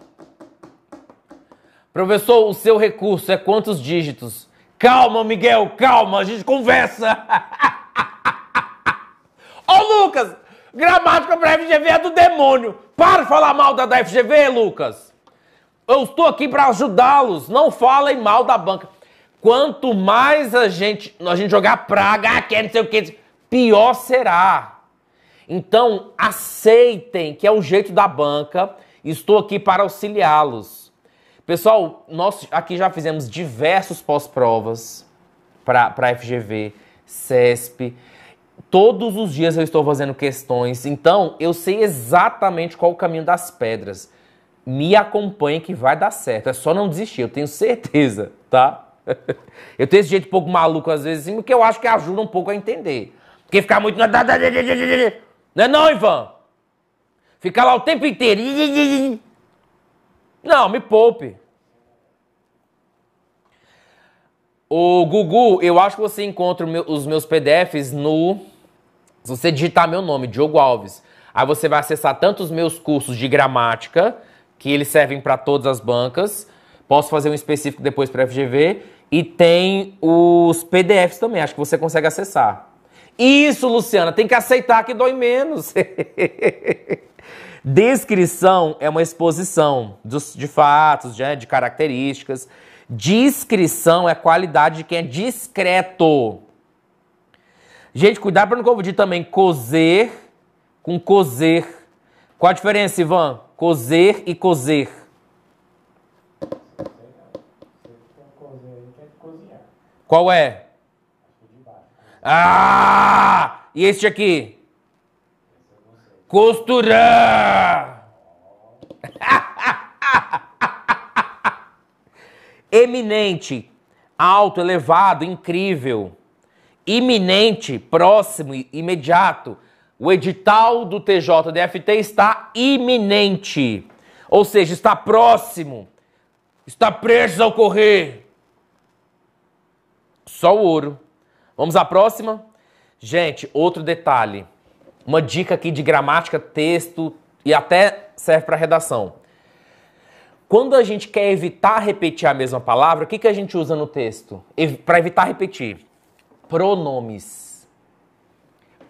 Professor, o seu recurso é quantos dígitos? Calma, Miguel, calma, a gente conversa. <laughs> Ô, Lucas, gramática para FGV é do demônio. Para de falar mal da, da FGV, Lucas. Eu estou aqui para ajudá-los. Não falem mal da banca. Quanto mais a gente, a gente jogar praga, ah, quer não sei o que, pior será. Então, aceitem que é o jeito da banca. Estou aqui para auxiliá-los. Pessoal, nós aqui já fizemos diversos pós-provas para FGV, CESP. Todos os dias eu estou fazendo questões, então eu sei exatamente qual o caminho das pedras. Me acompanhe que vai dar certo. É só não desistir, eu tenho certeza, tá? <laughs> eu tenho esse jeito um pouco maluco às vezes, assim, que eu acho que ajuda um pouco a entender. Porque ficar muito. Não é não, Ivan? Ficar lá o tempo inteiro. Não, me poupe. O Gugu, eu acho que você encontra os meus PDFs no. Se você digitar meu nome, Diogo Alves. Aí você vai acessar tanto os meus cursos de gramática, que eles servem para todas as bancas. Posso fazer um específico depois para FGV e tem os PDFs também, acho que você consegue acessar. Isso, Luciana, tem que aceitar que dói menos. <laughs> Descrição é uma exposição dos, de fatos, de, né, de características. Discrição é a qualidade de quem é discreto. Gente, cuidado para não confundir também cozer com cozer. Qual a diferença, Ivan? Cozer e cozer. Qual é? Ah! E este aqui? Costurar! <laughs> Eminente, alto, elevado, incrível. Iminente, próximo, imediato. O edital do TJDFT está iminente, ou seja, está próximo, está prestes a ocorrer. Só o ouro. Vamos à próxima? Gente, outro detalhe. Uma dica aqui de gramática, texto e até serve para redação. Quando a gente quer evitar repetir a mesma palavra, o que, que a gente usa no texto? Ev para evitar repetir? Pronomes.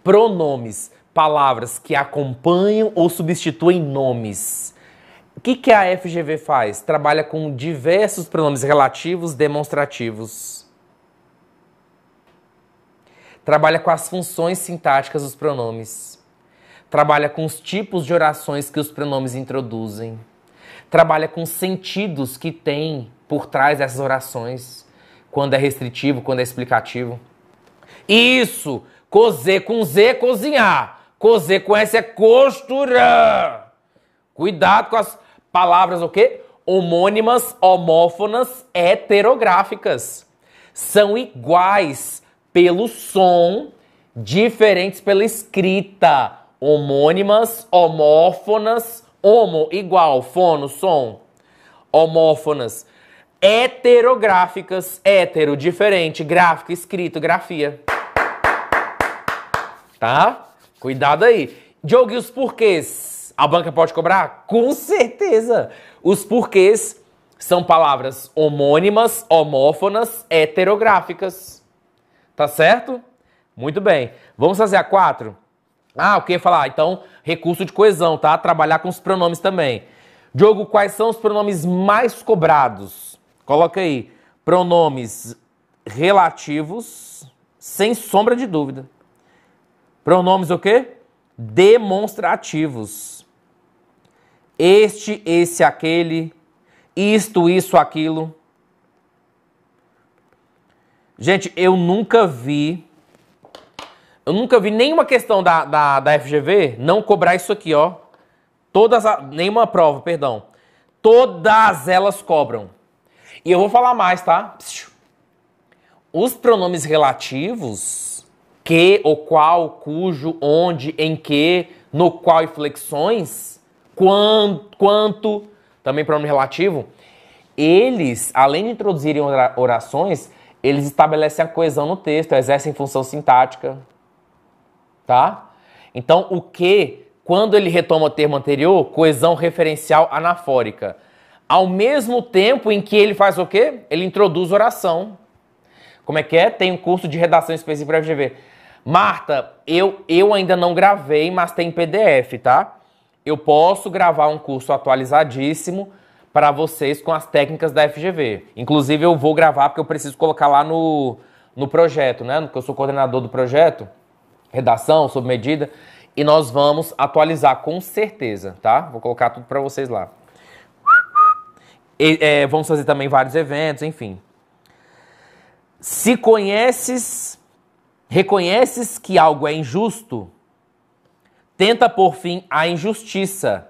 Pronomes. Palavras que acompanham ou substituem nomes. O que, que a FGV faz? Trabalha com diversos pronomes relativos, demonstrativos. Trabalha com as funções sintáticas dos pronomes. Trabalha com os tipos de orações que os pronomes introduzem. Trabalha com os sentidos que tem por trás dessas orações. Quando é restritivo, quando é explicativo. Isso! Cozer com Z é cozinhar. Cozer com S é costurar. Cuidado com as palavras o quê? Homônimas, homófonas, heterográficas. São iguais pelo som, diferentes pela escrita, homônimas, homófonas, homo igual, fono, som, homófonas, heterográficas, hétero, diferente, gráfico, escrito, grafia. Tá? Cuidado aí. Diogo, e os porquês? A banca pode cobrar? Com certeza! Os porquês são palavras homônimas, homófonas, heterográficas. Tá certo? Muito bem. Vamos fazer a 4? Ah, o que falar? Então, recurso de coesão, tá? Trabalhar com os pronomes também. Diogo, quais são os pronomes mais cobrados? Coloca aí. Pronomes relativos, sem sombra de dúvida. Pronomes o quê? Demonstrativos. Este, esse, aquele, isto, isso, aquilo. Gente, eu nunca vi. Eu nunca vi nenhuma questão da, da, da FGV não cobrar isso aqui, ó. Todas. A, nenhuma prova, perdão. Todas elas cobram. E eu vou falar mais, tá? Os pronomes relativos, que, o qual, cujo, onde, em que, no qual e flexões, quanto, quanto também pronome relativo, eles, além de introduzirem orações, eles estabelecem a coesão no texto, exercem função sintática. Tá? Então, o que, quando ele retoma o termo anterior, coesão referencial anafórica. Ao mesmo tempo em que ele faz o quê? Ele introduz oração. Como é que é? Tem um curso de redação específica para FGV. Marta, eu, eu ainda não gravei, mas tem PDF, tá? Eu posso gravar um curso atualizadíssimo para vocês com as técnicas da FGV. Inclusive, eu vou gravar porque eu preciso colocar lá no, no projeto, né? Porque eu sou coordenador do projeto, redação, sob medida, e nós vamos atualizar com certeza, tá? Vou colocar tudo para vocês lá. E, é, vamos fazer também vários eventos, enfim. Se conheces, reconheces que algo é injusto, tenta por fim a injustiça.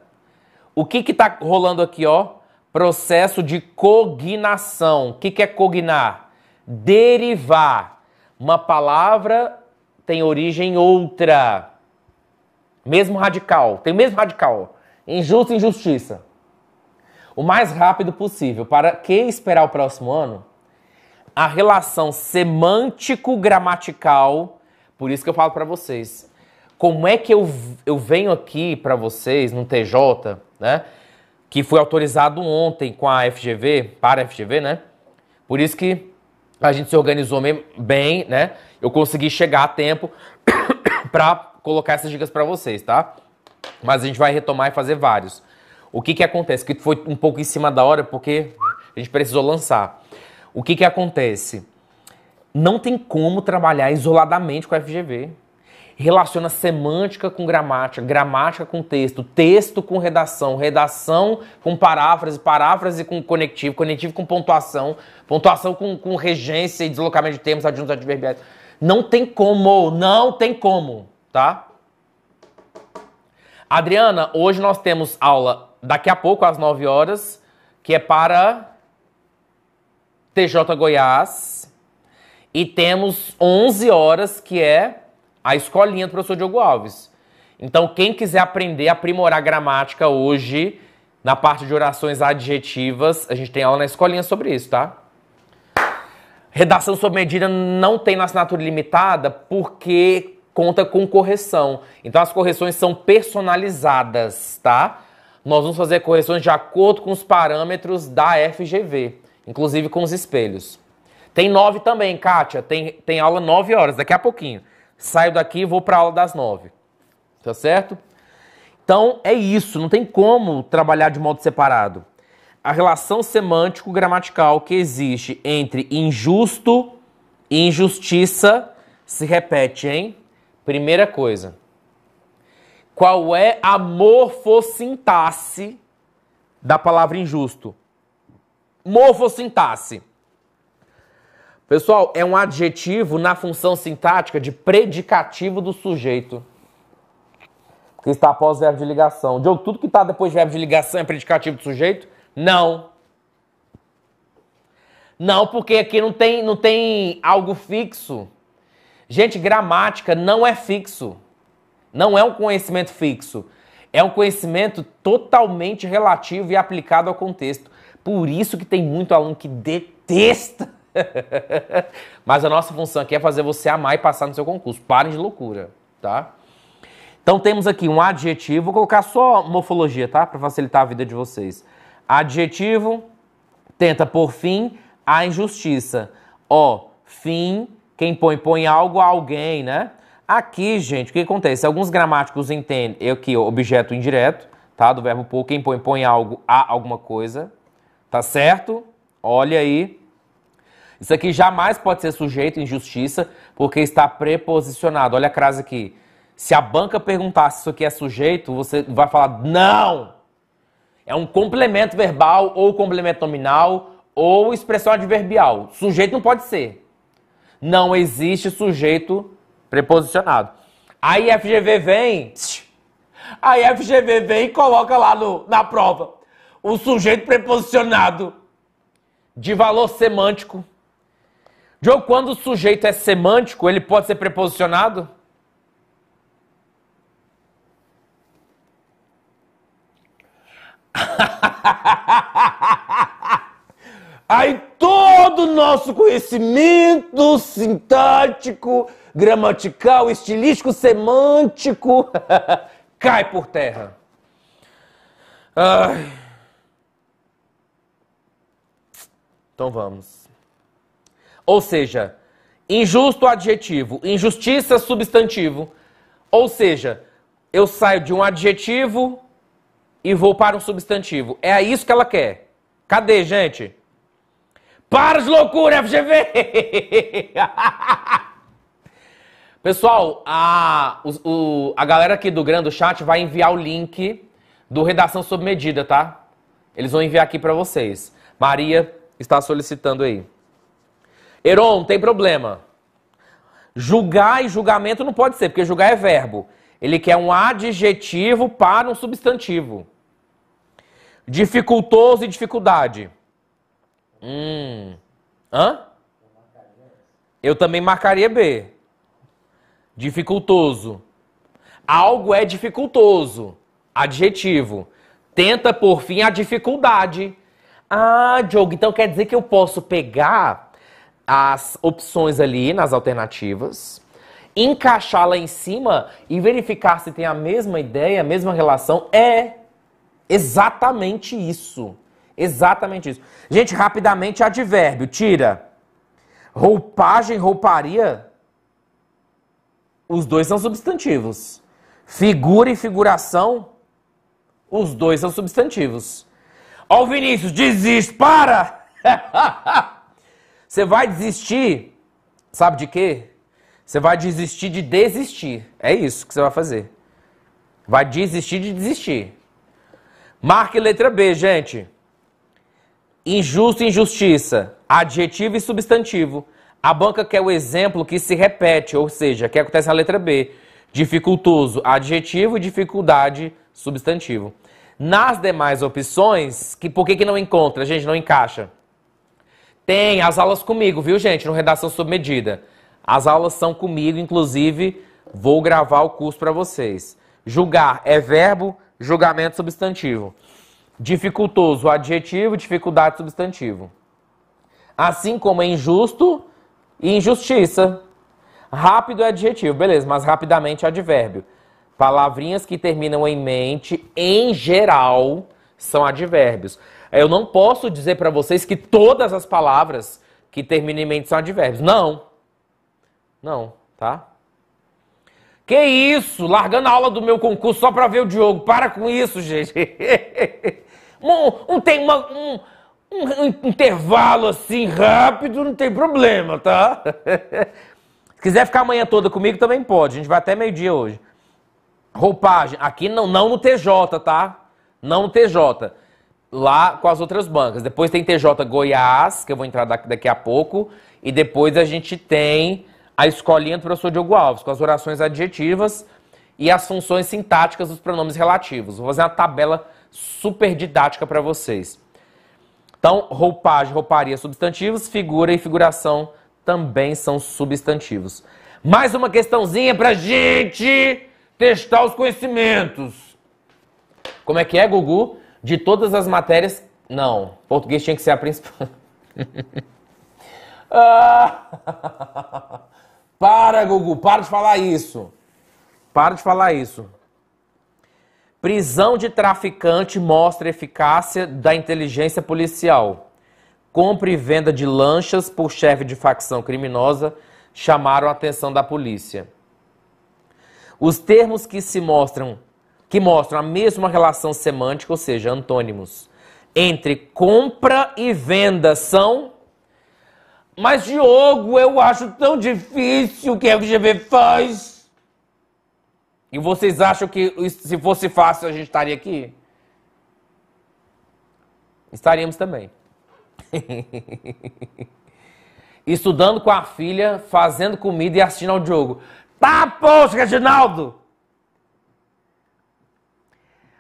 O que que tá rolando aqui, ó? Processo de cognação. O que, que é cognar? Derivar. Uma palavra tem origem outra. Mesmo radical. Tem o mesmo radical. Injusto e injustiça. O mais rápido possível. Para que esperar o próximo ano? A relação semântico-gramatical. Por isso que eu falo para vocês. Como é que eu, eu venho aqui para vocês, no TJ, né? que foi autorizado ontem com a FGV, para a FGV, né? Por isso que a gente se organizou bem, né? Eu consegui chegar a tempo <coughs> para colocar essas dicas para vocês, tá? Mas a gente vai retomar e fazer vários. O que que acontece? Que foi um pouco em cima da hora porque a gente precisou lançar. O que que acontece? Não tem como trabalhar isoladamente com a FGV relaciona semântica com gramática, gramática com texto, texto com redação, redação com paráfrase, paráfrase com conectivo, conectivo com pontuação, pontuação com, com regência e deslocamento de termos, adjuntos, adverbiais. Não tem como, não tem como, tá? Adriana, hoje nós temos aula daqui a pouco, às 9 horas, que é para TJ Goiás. E temos 11 horas, que é a escolinha do professor Diogo Alves. Então, quem quiser aprender a aprimorar gramática hoje, na parte de orações adjetivas, a gente tem aula na escolinha sobre isso, tá? Redação sob medida não tem na assinatura limitada porque conta com correção. Então as correções são personalizadas, tá? Nós vamos fazer correções de acordo com os parâmetros da FGV, inclusive com os espelhos. Tem nove também, Kátia. Tem, tem aula nove horas, daqui a pouquinho saio daqui e vou para a aula das nove. Tá certo? Então é isso, não tem como trabalhar de modo separado. A relação semântico-gramatical que existe entre injusto e injustiça se repete, hein? Primeira coisa. Qual é a morfossintaxe da palavra injusto? Morfossintaxe. Pessoal, é um adjetivo na função sintática de predicativo do sujeito. Que está após verbo de ligação. Diogo, tudo que está depois de verbo de ligação é predicativo do sujeito? Não. Não, porque aqui não tem, não tem algo fixo. Gente, gramática não é fixo. Não é um conhecimento fixo. É um conhecimento totalmente relativo e aplicado ao contexto. Por isso que tem muito aluno que detesta <laughs> Mas a nossa função aqui é fazer você amar e passar no seu concurso. Parem de loucura, tá? Então temos aqui um adjetivo, vou colocar só morfologia, tá? Para facilitar a vida de vocês. Adjetivo tenta por fim a injustiça. Ó, fim, quem põe põe algo a alguém, né? Aqui, gente, o que acontece? Alguns gramáticos entendem, eu aqui, objeto indireto, tá? Do verbo pôr, quem põe põe algo a alguma coisa. Tá certo? Olha aí. Isso aqui jamais pode ser sujeito à injustiça, porque está preposicionado. Olha a crase aqui. Se a banca perguntar se isso aqui é sujeito, você vai falar não! É um complemento verbal ou complemento nominal ou expressão adverbial. Sujeito não pode ser. Não existe sujeito preposicionado. a IFGV vem. a IFGV vem e coloca lá no, na prova o sujeito preposicionado de valor semântico Diogo, quando o sujeito é semântico, ele pode ser preposicionado? <laughs> Aí todo o nosso conhecimento sintático, gramatical, estilístico, semântico <laughs> cai por terra. Ai. Então vamos. Ou seja, injusto adjetivo, injustiça substantivo. Ou seja, eu saio de um adjetivo e vou para um substantivo. É isso que ela quer. Cadê, gente? Para de loucura, FGV! <laughs> Pessoal, a, o, a galera aqui do Grande Chat vai enviar o link do Redação Sob Medida, tá? Eles vão enviar aqui para vocês. Maria está solicitando aí. Heron, tem problema. Julgar e julgamento não pode ser, porque julgar é verbo. Ele quer um adjetivo para um substantivo. Dificultoso e dificuldade. Hum. Hã? Eu também marcaria B. Dificultoso. Algo é dificultoso. Adjetivo. Tenta por fim a dificuldade. Ah, Diogo, então quer dizer que eu posso pegar as opções ali nas alternativas, encaixar lá em cima e verificar se tem a mesma ideia, a mesma relação. É exatamente isso. Exatamente isso. Gente, rapidamente, advérbio. Tira. Roupagem, rouparia. Os dois são substantivos. Figura e figuração. Os dois são substantivos. Ó, o Vinícius, desiste, para! <laughs> Você vai desistir, sabe de quê? Você vai desistir de desistir. É isso que você vai fazer. Vai desistir de desistir. Marque letra B, gente. Injusto e injustiça. Adjetivo e substantivo. A banca quer o exemplo que se repete, ou seja, que acontece na letra B. Dificultoso, adjetivo e dificuldade, substantivo. Nas demais opções, que por que, que não encontra? Gente, não encaixa. Tem as aulas comigo, viu, gente, no Redação Sob Medida. As aulas são comigo, inclusive, vou gravar o curso para vocês. Julgar é verbo, julgamento substantivo. Dificultoso, adjetivo, dificuldade, substantivo. Assim como é injusto e injustiça. Rápido é adjetivo, beleza, mas rapidamente é advérbio. Palavrinhas que terminam em mente, em geral, são advérbios. Eu não posso dizer para vocês que todas as palavras que terminam em mente são advérbios. Não. Não, tá? Que isso? Largando a aula do meu concurso só para ver o Diogo. Para com isso, gente. <laughs> um, tem uma, um, um intervalo assim rápido, não tem problema, tá? <laughs> Se quiser ficar amanhã toda comigo, também pode. A gente vai até meio-dia hoje. Roupagem. Aqui não, não no TJ, tá? Não no TJ lá com as outras bancas. Depois tem TJ Goiás, que eu vou entrar daqui a pouco, e depois a gente tem a escolinha do professor Diogo Alves, com as orações adjetivas e as funções sintáticas dos pronomes relativos. Vou fazer uma tabela super didática para vocês. Então, roupagem, rouparia, substantivos, figura e figuração também são substantivos. Mais uma questãozinha pra gente testar os conhecimentos. Como é que é, Gugu? De todas as matérias, não. Português tinha que ser a principal. <laughs> ah! <laughs> Para, Gugu, para de falar isso. Para de falar isso. Prisão de traficante mostra eficácia da inteligência policial. Compra e venda de lanchas por chefe de facção criminosa chamaram a atenção da polícia. Os termos que se mostram que mostram a mesma relação semântica, ou seja, antônimos, entre compra e venda são. Mas, Diogo, eu acho tão difícil o que a FGV faz. E vocês acham que se fosse fácil a gente estaria aqui? Estaríamos também. <laughs> Estudando com a filha, fazendo comida e assistindo ao Diogo. Tá, poxa, Reginaldo!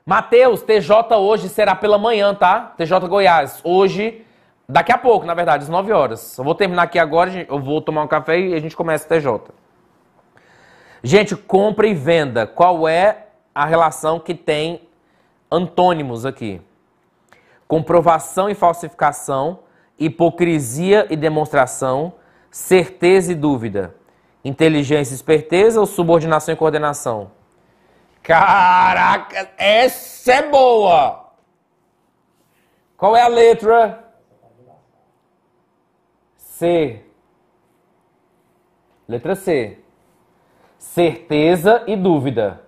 Matheus, TJ hoje será pela manhã, tá? TJ Goiás, hoje, daqui a pouco, na verdade, às 9 horas. Eu vou terminar aqui agora, eu vou tomar um café e a gente começa o TJ. Gente, compra e venda. Qual é a relação que tem antônimos aqui? Comprovação e falsificação, hipocrisia e demonstração, certeza e dúvida, inteligência e esperteza ou subordinação e coordenação? Caraca, essa é boa! Qual é a letra? C. Letra C. Certeza e dúvida.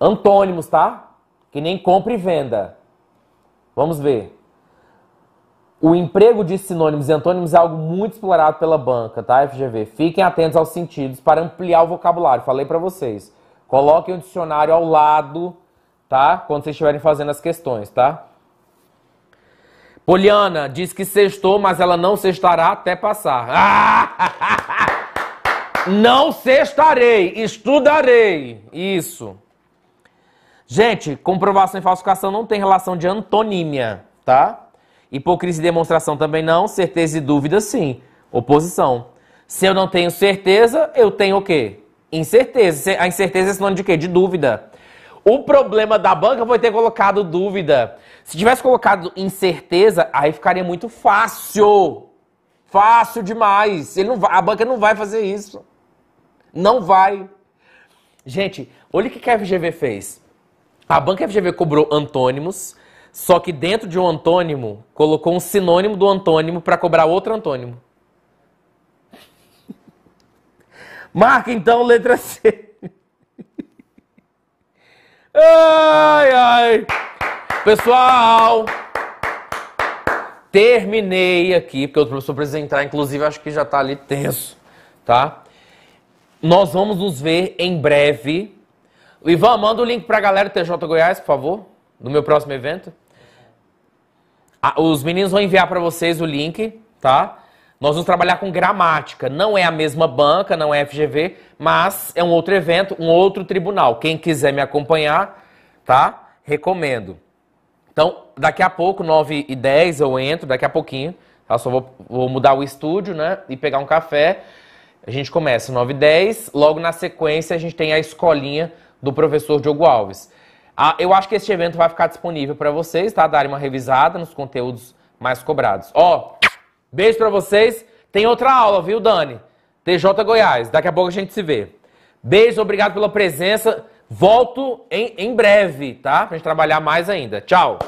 Antônimos, tá? Que nem compra e venda. Vamos ver. O emprego de sinônimos e antônimos é algo muito explorado pela banca, tá, FGV? Fiquem atentos aos sentidos para ampliar o vocabulário. Falei para vocês. Coloquem o dicionário ao lado, tá? Quando vocês estiverem fazendo as questões, tá? Poliana diz que sextou, mas ela não sextará até passar. Ah! <laughs> Não sextarei, estudarei. Isso. Gente, comprovação e falsificação não tem relação de antonímia, tá? Hipocrisia e demonstração também não, certeza e dúvida sim. Oposição. Se eu não tenho certeza, eu tenho o quê? Incerteza. A incerteza é sinônimo de quê? De dúvida. O problema da banca foi ter colocado dúvida. Se tivesse colocado incerteza, aí ficaria muito fácil. Fácil demais. Ele não vai, a banca não vai fazer isso. Não vai. Gente, olha o que a FGV fez. A banca FGV cobrou antônimos, só que dentro de um antônimo, colocou um sinônimo do antônimo para cobrar outro antônimo. <laughs> Marca então letra C. <laughs> ai, ai. Pessoal, terminei aqui, porque o professor precisa entrar, inclusive acho que já está ali tenso, tá? Nós vamos nos ver em breve. Ivan, manda o link para a galera do TJ Goiás, por favor, no meu próximo evento os meninos vão enviar para vocês o link, tá? Nós vamos trabalhar com gramática. Não é a mesma banca, não é FGV, mas é um outro evento, um outro tribunal. Quem quiser me acompanhar, tá? Recomendo. Então, daqui a pouco, 9 e 10 eu entro, daqui a pouquinho. Tá? Só vou, vou mudar o estúdio, né? E pegar um café. A gente começa 9 e 10. Logo na sequência, a gente tem a escolinha do professor Diogo Alves. Ah, eu acho que este evento vai ficar disponível para vocês, tá? Darem uma revisada nos conteúdos mais cobrados. Ó, beijo para vocês. Tem outra aula, viu, Dani? TJ Goiás. Daqui a pouco a gente se vê. Beijo, obrigado pela presença. Volto em, em breve, tá? Pra gente trabalhar mais ainda. Tchau.